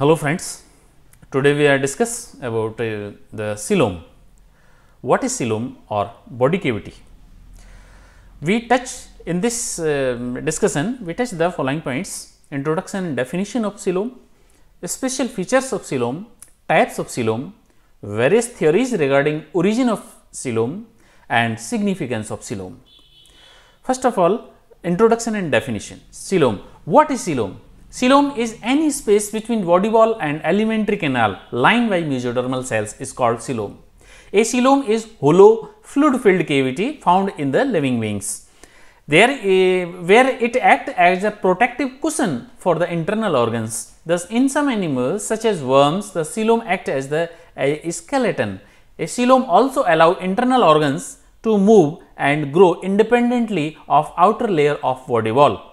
Hello friends, today we are discuss about uh, the siloam. What is siloam or body cavity? We touch in this uh, discussion, we touch the following points introduction and definition of siloam, special features of siloam, types of siloam, various theories regarding origin of siloam and significance of siloam. First of all, introduction and definition. Siloam. What is siloam? Coelom is any space between body wall and alimentary canal lined by mesodermal cells is called coelom. A coelom is hollow fluid filled cavity found in the living beings. There, where it acts as a protective cushion for the internal organs. Thus, in some animals such as worms, the coelom acts as the skeleton. A coelom also allow internal organs to move and grow independently of outer layer of body wall.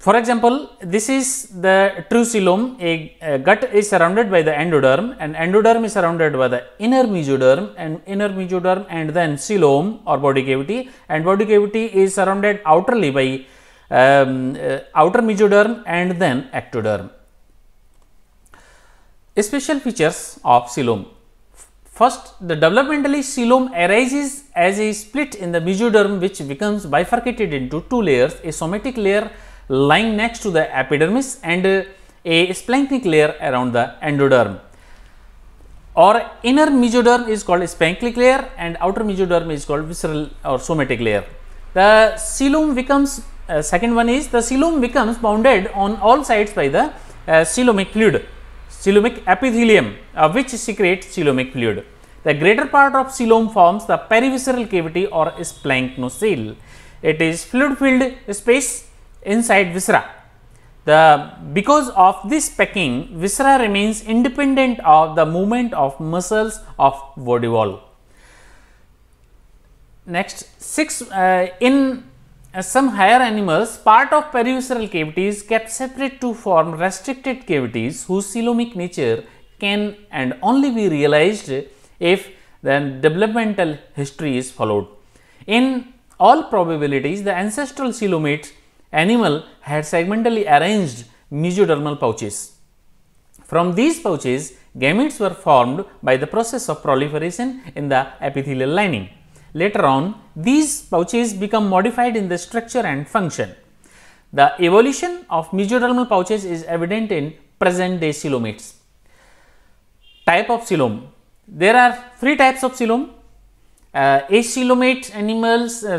For example, this is the trucelome, a, a, gut is surrounded by the endoderm and endoderm is surrounded by the inner mesoderm and inner mesoderm and then coelom or body cavity and body cavity is surrounded outerly by um, uh, outer mesoderm and then ectoderm. Special features of coelom. First, the developmentally coelom arises as a split in the mesoderm which becomes bifurcated into two layers, a somatic layer lying next to the epidermis and a splanchnic layer around the endoderm. Or inner mesoderm is called splanchnic layer and outer mesoderm is called visceral or somatic layer. The coelom becomes uh, second one is the coelom becomes bounded on all sides by the uh, coelomic fluid, coelomic epithelium uh, which secretes coelomic fluid. The greater part of coelom forms the perivisceral cavity or splanchnocoel. It is fluid filled space inside viscera. The because of this pecking, viscera remains independent of the movement of muscles of body wall. Next, six uh, in uh, some higher animals, part of perivisceral cavity is kept separate to form restricted cavities whose coelomic nature can and only be realized if the developmental history is followed. In all probabilities, the ancestral coelomates animal had segmentally arranged mesodermal pouches. From these pouches, gametes were formed by the process of proliferation in the epithelial lining. Later on, these pouches become modified in the structure and function. The evolution of mesodermal pouches is evident in present day coelomates. Type of coelom. There are three types of coelom uh, animals, uh,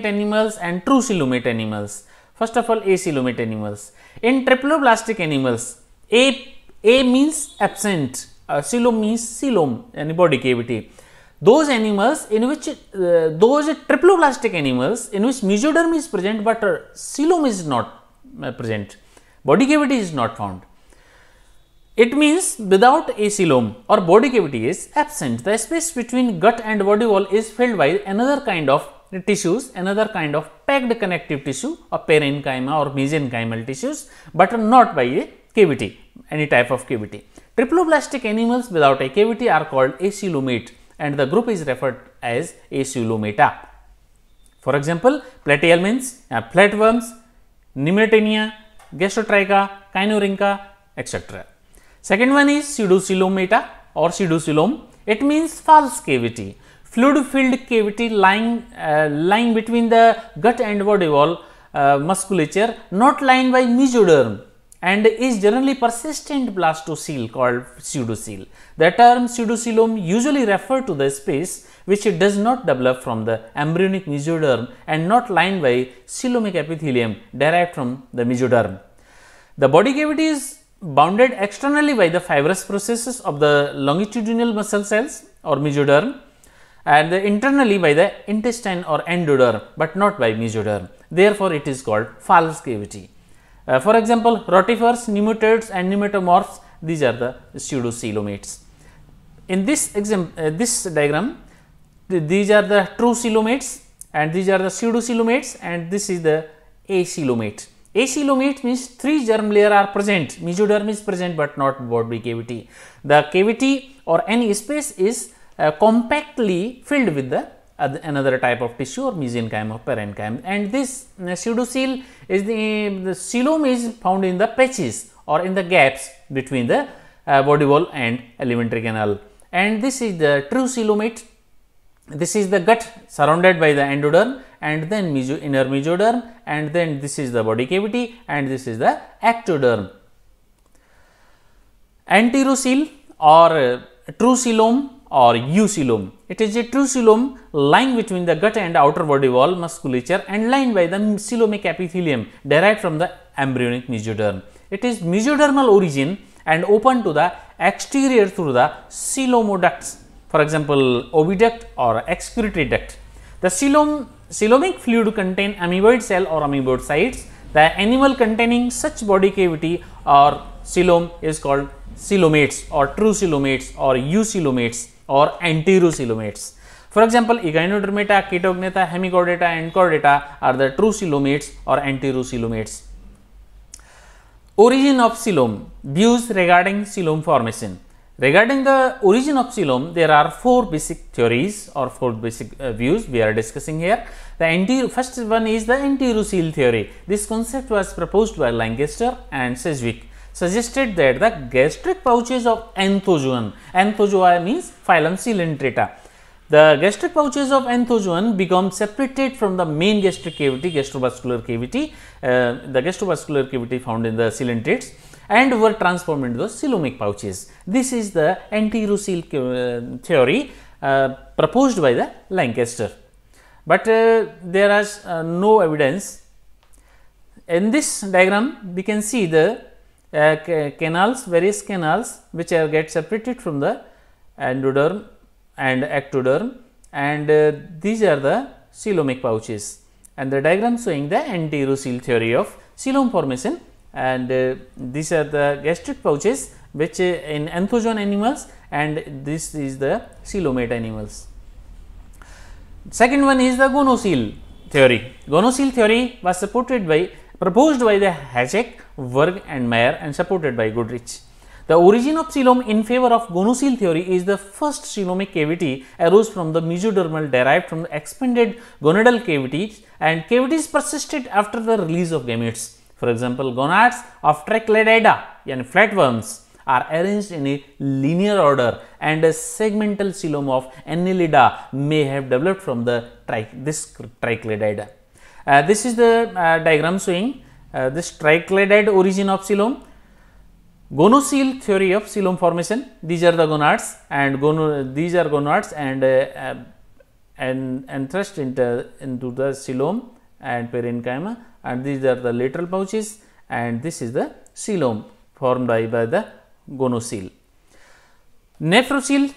animals and true cylomate animals. First of all acylomate animals. In triploblastic animals, A, A means absent, uh, means coelom any body cavity. Those animals in which uh, those triploblastic animals in which mesoderm is present but uh, is not uh, present, body cavity is not found. It means without coelom or body cavity is absent. The space between gut and body wall is filled by another kind of tissues, another kind of packed connective tissue or parenchyma or mesenchymal tissues, but not by a cavity, any type of cavity. Triploblastic animals without a cavity are called acylomate and the group is referred as acylomata. For example, platyhelminths, flatworms, uh, nematonia, gastrotricha, kynorhyncha, etc. Second one is pseudocelomata or pseudocelome. It means false cavity. Fluid filled cavity lying, uh, lying between the gut and body wall uh, musculature not lined by mesoderm and is generally persistent blastocele called pseudocele. The term pseudocelome usually refer to the space which it does not develop from the embryonic mesoderm and not lined by celomic epithelium derived from the mesoderm. The body cavity is bounded externally by the fibrous processes of the longitudinal muscle cells or mesoderm and internally by the intestine or endoderm, but not by mesoderm. Therefore, it is called false cavity. Uh, for example, rotifers, nematodes and nematomorphs, these are the pseudocelomates. In this, example, uh, this diagram, th these are the true coelomates, and these are the pseudocelomates and this is the acelomate. Acylomate means three germ layer are present, mesoderm is present but not body cavity. The cavity or any space is uh, compactly filled with the uh, another type of tissue or mesenchyme or parenchyme and this uh, pseudocele is the, the coelom is found in the patches or in the gaps between the uh, body wall and alimentary canal and this is the true coelomate this is the gut surrounded by the endoderm and then meso inner mesoderm and then this is the body cavity and this is the ectoderm. Anterocele or uh, trucelome or eucelome. It is a trucelome lying between the gut and outer body wall musculature and lined by the coelomic epithelium derived from the embryonic mesoderm. It is mesodermal origin and open to the exterior through the coelomoducts for example, oviduct or excretory duct. The coelom, coelomic fluid contain amoeboid cell or sites. The animal containing such body cavity or coelom is called coelomates or true coelomates or eucoelomates or anterocoelomates. For example, echinodermata, ketognata, hemichordata and chordata are the true coelomates or anterocoelomates. Origin of coelom, views regarding coelom formation. Regarding the origin of coelom, there are four basic theories or four basic uh, views we are discussing here. The anti first one is the anti-Rusil theory. This concept was proposed by Lancaster and Sedgwick suggested that the gastric pouches of anthozoan, anthozoa means phylum Coelenterata. The gastric pouches of anthozoan become separated from the main gastric cavity, gastrovascular cavity, uh, the gastrovascular cavity found in the coelenterates and were transformed into the coelomic pouches. This is the anti-Russell uh, theory uh, proposed by the Lancaster, but uh, there is uh, no evidence. In this diagram, we can see the uh, canals, various canals which are get separated from the endoderm and ectoderm and uh, these are the coelomic pouches and the diagram showing the anti-Russell theory of coelom formation and uh, these are the gastric pouches which uh, in anthozoan animals and this is the coelomate animals. Second one is the gonocele theory. Gonocele theory was supported by proposed by the Hajek, Werg and Mayer and supported by Goodrich. The origin of coelom in favor of gonocele theory is the first coelomic cavity arose from the mesodermal derived from expanded gonadal cavities and cavities persisted after the release of gametes. For example, gonads of Trachledida and flatworms are arranged in a linear order and a segmental coelom of Annelida may have developed from the tri this Trachledida. Uh, this is the uh, diagram showing uh, this Trachledide origin of coelom, gonocele theory of coelom formation. These are the gonads and gono these are gonads and and and thrust into into the coelom and parenchyma and these are the lateral pouches and this is the coelom formed by the gonocele. Nephrocoele,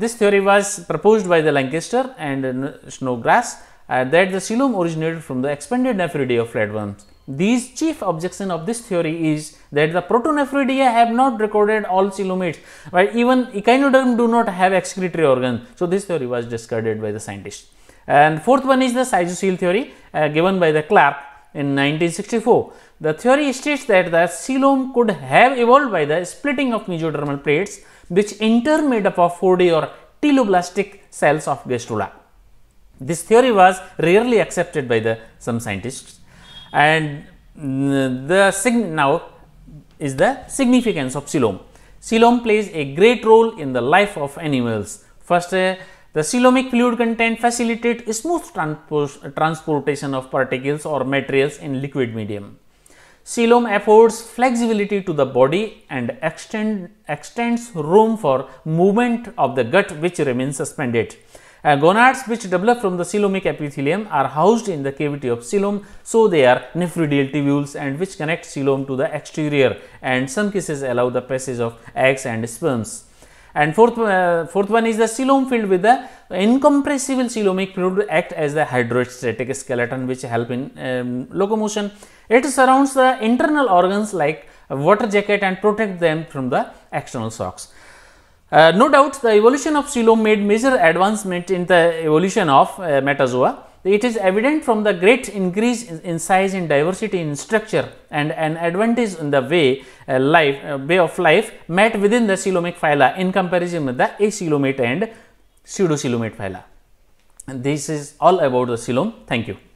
this theory was proposed by the Lancaster and Snowgrass uh, that the coelom originated from the expanded nephridia of flatworms. These chief objection of this theory is that the protonephridia have not recorded all coelomates, but even echinoderm do not have excretory organ. So, this theory was discarded by the scientists. And fourth one is the sisocele theory uh, given by the Clark in 1964. The theory states that the coelom could have evolved by the splitting of mesodermal plates which in turn made up of 4D or teloblastic cells of gastrula. This theory was rarely accepted by the some scientists and mm, the now is the significance of coelom. Coelom plays a great role in the life of animals. First, uh, the silomic fluid content facilitate smooth transportation of particles or materials in liquid medium. Silom affords flexibility to the body and extend, extends room for movement of the gut which remains suspended. Uh, gonads which develop from the silomic epithelium are housed in the cavity of silom, so they are nephridial tubules and which connect silom to the exterior and some cases allow the passage of eggs and sperms. And fourth, uh, fourth one is the coelom filled with the incompressible coelomic fluid act as the hydrostatic skeleton which help in um, locomotion. It surrounds the internal organs like water jacket and protect them from the external shocks. Uh, no doubt the evolution of coelom made major advancement in the evolution of uh, metazoa it is evident from the great increase in size and diversity in structure and an advantage in the way uh, life uh, way of life met within the coelomic phyla in comparison with the acelomate and pseudocelomate phyla. And this is all about the coelom. Thank you.